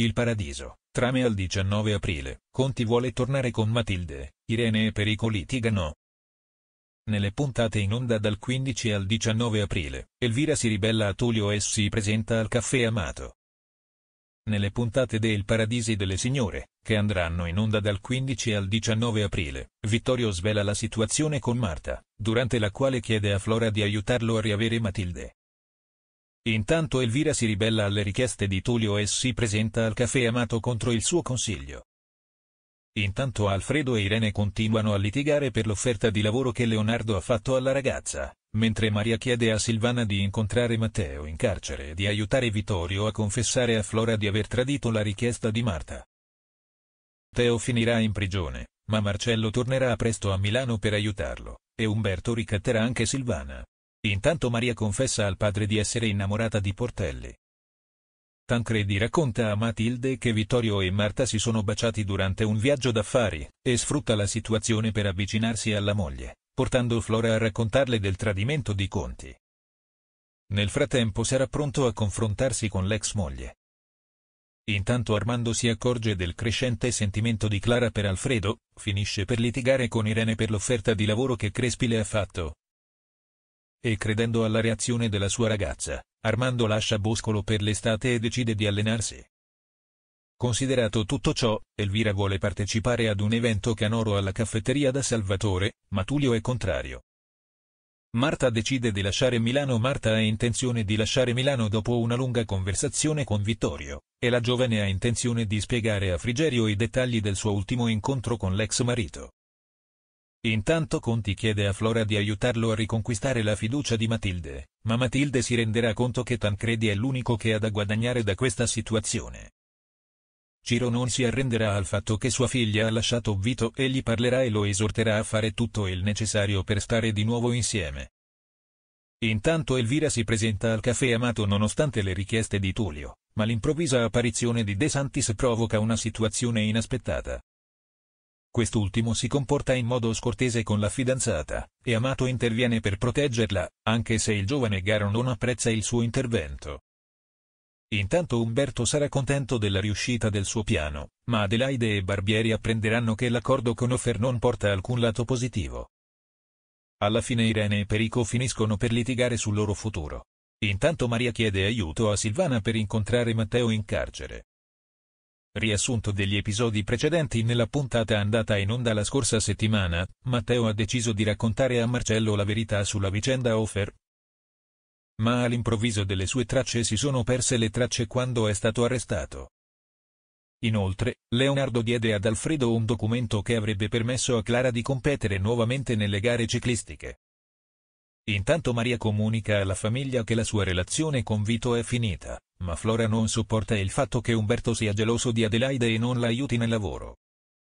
Il paradiso, trame al 19 aprile, Conti vuole tornare con Matilde, Irene e Perico litigano. Nelle puntate in onda dal 15 al 19 aprile, Elvira si ribella a Tullio e si presenta al caffè amato. Nelle puntate de del Paradisi delle Signore, che andranno in onda dal 15 al 19 aprile, Vittorio svela la situazione con Marta, durante la quale chiede a Flora di aiutarlo a riavere Matilde. Intanto Elvira si ribella alle richieste di Tullio e si presenta al caffè Amato contro il suo consiglio. Intanto Alfredo e Irene continuano a litigare per l'offerta di lavoro che Leonardo ha fatto alla ragazza, mentre Maria chiede a Silvana di incontrare Matteo in carcere e di aiutare Vittorio a confessare a Flora di aver tradito la richiesta di Marta. Teo finirà in prigione, ma Marcello tornerà presto a Milano per aiutarlo, e Umberto ricatterà anche Silvana. Intanto Maria confessa al padre di essere innamorata di Portelli. Tancredi racconta a Matilde che Vittorio e Marta si sono baciati durante un viaggio d'affari, e sfrutta la situazione per avvicinarsi alla moglie, portando Flora a raccontarle del tradimento di Conti. Nel frattempo sarà pronto a confrontarsi con l'ex moglie. Intanto Armando si accorge del crescente sentimento di Clara per Alfredo, finisce per litigare con Irene per l'offerta di lavoro che Crespi le ha fatto, e credendo alla reazione della sua ragazza, Armando lascia Boscolo per l'estate e decide di allenarsi. Considerato tutto ciò, Elvira vuole partecipare ad un evento canoro alla caffetteria da Salvatore, ma Tullio è contrario. Marta decide di lasciare Milano Marta ha intenzione di lasciare Milano dopo una lunga conversazione con Vittorio, e la giovane ha intenzione di spiegare a Frigerio i dettagli del suo ultimo incontro con l'ex marito. Intanto Conti chiede a Flora di aiutarlo a riconquistare la fiducia di Matilde, ma Matilde si renderà conto che Tancredi è l'unico che ha da guadagnare da questa situazione. Ciro non si arrenderà al fatto che sua figlia ha lasciato Vito e gli parlerà e lo esorterà a fare tutto il necessario per stare di nuovo insieme. Intanto Elvira si presenta al caffè amato nonostante le richieste di Tullio, ma l'improvvisa apparizione di De Santis provoca una situazione inaspettata. Quest'ultimo si comporta in modo scortese con la fidanzata, e Amato interviene per proteggerla, anche se il giovane Garo non apprezza il suo intervento. Intanto Umberto sarà contento della riuscita del suo piano, ma Adelaide e Barbieri apprenderanno che l'accordo con Offer non porta alcun lato positivo. Alla fine Irene e Perico finiscono per litigare sul loro futuro. Intanto Maria chiede aiuto a Silvana per incontrare Matteo in carcere. Riassunto degli episodi precedenti nella puntata andata in onda la scorsa settimana, Matteo ha deciso di raccontare a Marcello la verità sulla vicenda Offer. Ma all'improvviso delle sue tracce si sono perse le tracce quando è stato arrestato. Inoltre, Leonardo diede ad Alfredo un documento che avrebbe permesso a Clara di competere nuovamente nelle gare ciclistiche. Intanto Maria comunica alla famiglia che la sua relazione con Vito è finita ma Flora non sopporta il fatto che Umberto sia geloso di Adelaide e non la aiuti nel lavoro.